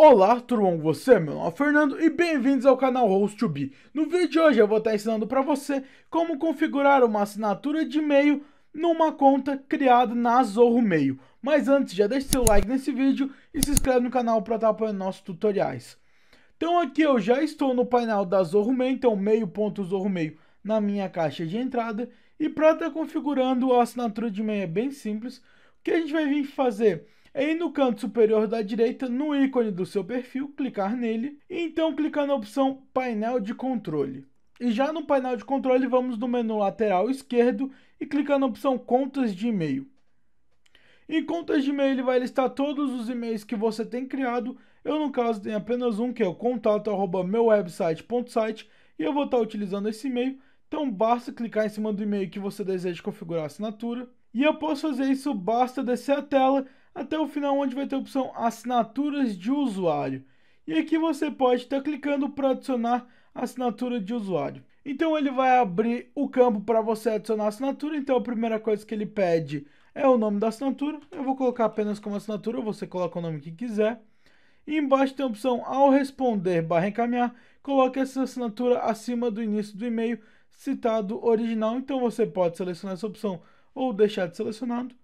Olá, tudo bom com você? Meu nome é Fernando e bem-vindos ao canal Host2B. No vídeo de hoje eu vou estar ensinando para você como configurar uma assinatura de e-mail numa conta criada na Zorro Mail. Mas antes, já deixe seu like nesse vídeo e se inscreve no canal para estar apoiando nossos tutoriais. Então aqui eu já estou no painel da Zorro Mail, então mailzorro Mail na minha caixa de entrada. E para estar configurando a assinatura de e-mail é bem simples. O que a gente vai vir fazer e no canto superior da direita, no ícone do seu perfil, clicar nele e então clicar na opção painel de controle. E já no painel de controle, vamos no menu lateral esquerdo e clicar na opção contas de e-mail. Em contas de e-mail, ele vai listar todos os e-mails que você tem criado. Eu, no caso, tenho apenas um, que é o contato.meuwebsite.site, e eu vou estar utilizando esse e-mail. Então, basta clicar em cima do e-mail que você deseja configurar a assinatura. E eu posso fazer isso, basta descer a tela até o final onde vai ter a opção assinaturas de usuário. E aqui você pode estar tá clicando para adicionar assinatura de usuário. Então ele vai abrir o campo para você adicionar assinatura, então a primeira coisa que ele pede é o nome da assinatura. Eu vou colocar apenas como assinatura, você coloca o nome que quiser. E embaixo tem a opção ao responder barra encaminhar, coloque essa assinatura acima do início do e-mail citado original, então você pode selecionar essa opção ou deixar de selecionado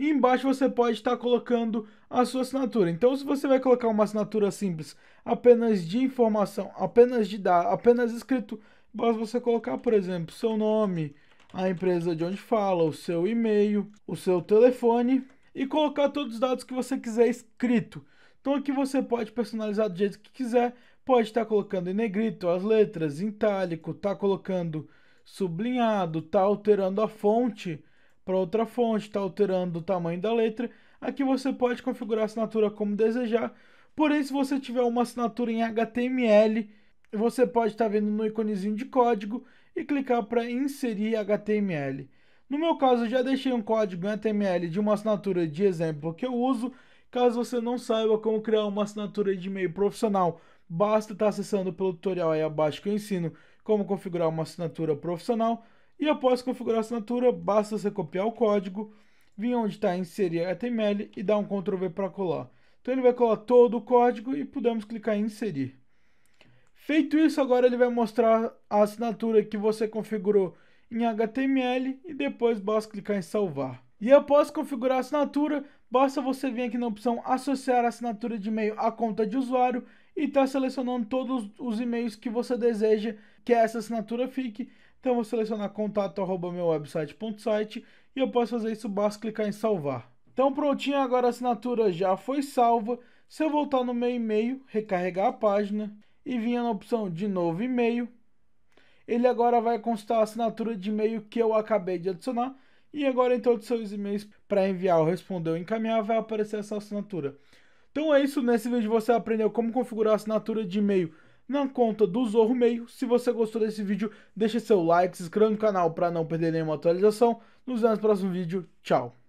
e embaixo você pode estar colocando a sua assinatura. Então, se você vai colocar uma assinatura simples, apenas de informação, apenas de dados, apenas escrito, basta você colocar, por exemplo, seu nome, a empresa de onde fala, o seu e-mail, o seu telefone e colocar todos os dados que você quiser escrito. Então aqui você pode personalizar do jeito que quiser, pode estar colocando em negrito as letras, em itálico, tá colocando sublinhado, tá alterando a fonte, para outra fonte, está alterando o tamanho da letra. Aqui você pode configurar a assinatura como desejar, porém se você tiver uma assinatura em HTML, você pode estar tá vendo no iconezinho de código e clicar para inserir HTML. No meu caso, eu já deixei um código em HTML de uma assinatura de exemplo que eu uso. Caso você não saiba como criar uma assinatura de e-mail profissional, basta estar tá acessando pelo tutorial aí abaixo que eu ensino como configurar uma assinatura profissional. E após configurar a assinatura, basta você copiar o código, vir onde está inserir HTML e dar um Ctrl V para colar. Então ele vai colar todo o código e podemos clicar em inserir. Feito isso, agora ele vai mostrar a assinatura que você configurou em HTML e depois basta clicar em salvar. E após configurar a assinatura, basta você vir aqui na opção associar a assinatura de e-mail à conta de usuário e estar tá selecionando todos os e-mails que você deseja que essa assinatura fique. Então eu vou selecionar contato arroba meu website.site e eu posso fazer isso, basta clicar em salvar. Então prontinho, agora a assinatura já foi salva. Se eu voltar no meu e-mail, recarregar a página e vir na opção de novo e-mail, ele agora vai constar a assinatura de e-mail que eu acabei de adicionar. E agora em todos os seus e-mails para enviar ou responder ou encaminhar vai aparecer essa assinatura. Então é isso, nesse vídeo você aprendeu como configurar a assinatura de e-mail na conta do Zorro Meio. Se você gostou desse vídeo, deixa seu like, se inscreva no canal para não perder nenhuma atualização. Nos vemos no próximo vídeo. Tchau!